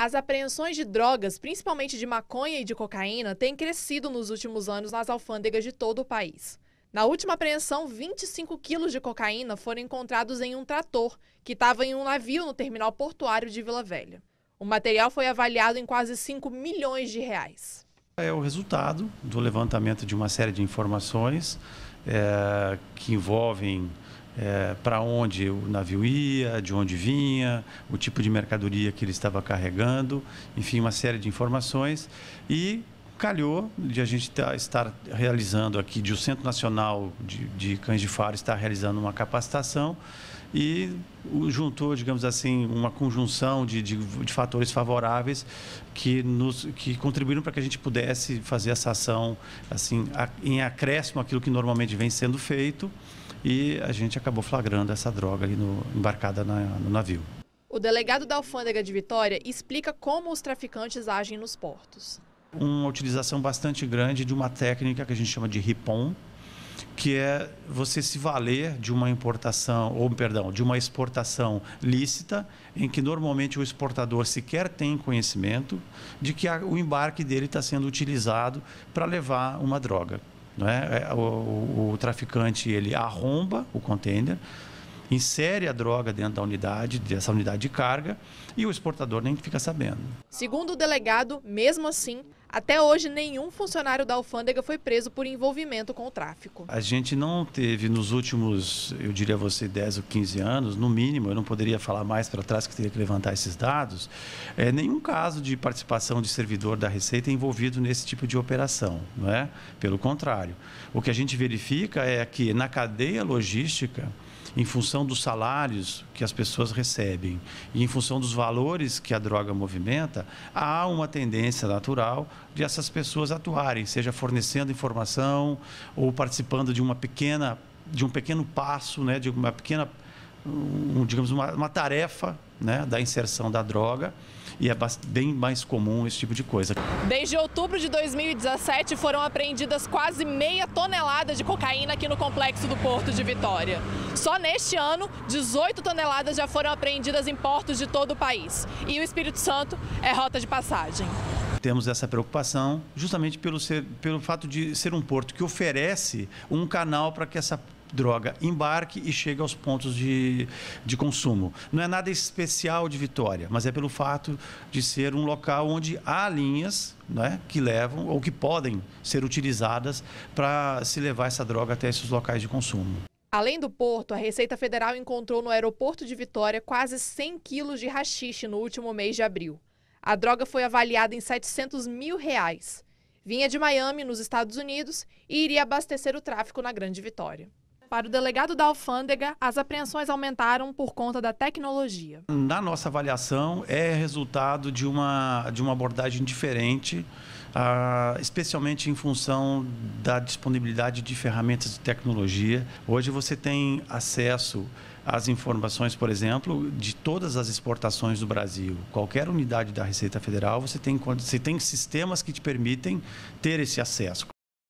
As apreensões de drogas, principalmente de maconha e de cocaína, têm crescido nos últimos anos nas alfândegas de todo o país. Na última apreensão, 25 quilos de cocaína foram encontrados em um trator que estava em um navio no terminal portuário de Vila Velha. O material foi avaliado em quase 5 milhões de reais. É o resultado do levantamento de uma série de informações é, que envolvem é, para onde o navio ia, de onde vinha, o tipo de mercadoria que ele estava carregando, enfim, uma série de informações. E calhou de a gente tá, estar realizando aqui, de o Centro Nacional de, de Cães de Faro estar realizando uma capacitação e juntou, digamos assim, uma conjunção de, de, de, fatores favoráveis que, nos, que contribuíram para que a gente pudesse fazer essa ação assim, a, em acréscimo àquilo que normalmente vem sendo feito e a gente acabou flagrando essa droga ali no, embarcada na, no navio. O delegado da Alfândega de Vitória explica como os traficantes agem nos portos. Uma utilização bastante grande de uma técnica que a gente chama de ripon, que é você se valer de uma importação, ou perdão, de uma exportação lícita, em que normalmente o exportador sequer tem conhecimento de que o embarque dele está sendo utilizado para levar uma droga. Né? O, o, o traficante ele arromba o contêiner, insere a droga dentro da unidade, dessa unidade de carga, e o exportador nem fica sabendo. Segundo o delegado, mesmo assim, até hoje, nenhum funcionário da alfândega foi preso por envolvimento com o tráfico. A gente não teve nos últimos, eu diria a você, 10 ou 15 anos, no mínimo, eu não poderia falar mais para trás que teria que levantar esses dados, é, nenhum caso de participação de servidor da Receita envolvido nesse tipo de operação. Não é? Pelo contrário, o que a gente verifica é que na cadeia logística, em função dos salários que as pessoas recebem e em função dos valores que a droga movimenta, há uma tendência natural de essas pessoas atuarem, seja fornecendo informação ou participando de uma pequena, de um pequeno passo, né, de uma pequena, um, digamos uma, uma tarefa, né, da inserção da droga e é bem mais comum esse tipo de coisa. Desde outubro de 2017 foram apreendidas quase meia tonelada de cocaína aqui no complexo do Porto de Vitória. Só neste ano, 18 toneladas já foram apreendidas em portos de todo o país. E o Espírito Santo é rota de passagem. Temos essa preocupação justamente pelo, ser, pelo fato de ser um porto que oferece um canal para que essa droga embarque e chegue aos pontos de, de consumo. Não é nada especial de Vitória, mas é pelo fato de ser um local onde há linhas né, que levam ou que podem ser utilizadas para se levar essa droga até esses locais de consumo. Além do porto, a Receita Federal encontrou no aeroporto de Vitória quase 100 quilos de rachixe no último mês de abril. A droga foi avaliada em 700 mil reais. Vinha de Miami, nos Estados Unidos, e iria abastecer o tráfico na Grande Vitória. Para o delegado da alfândega, as apreensões aumentaram por conta da tecnologia. Na nossa avaliação, é resultado de uma, de uma abordagem diferente, uh, especialmente em função da disponibilidade de ferramentas de tecnologia. Hoje você tem acesso às informações, por exemplo, de todas as exportações do Brasil. Qualquer unidade da Receita Federal, você tem, você tem sistemas que te permitem ter esse acesso.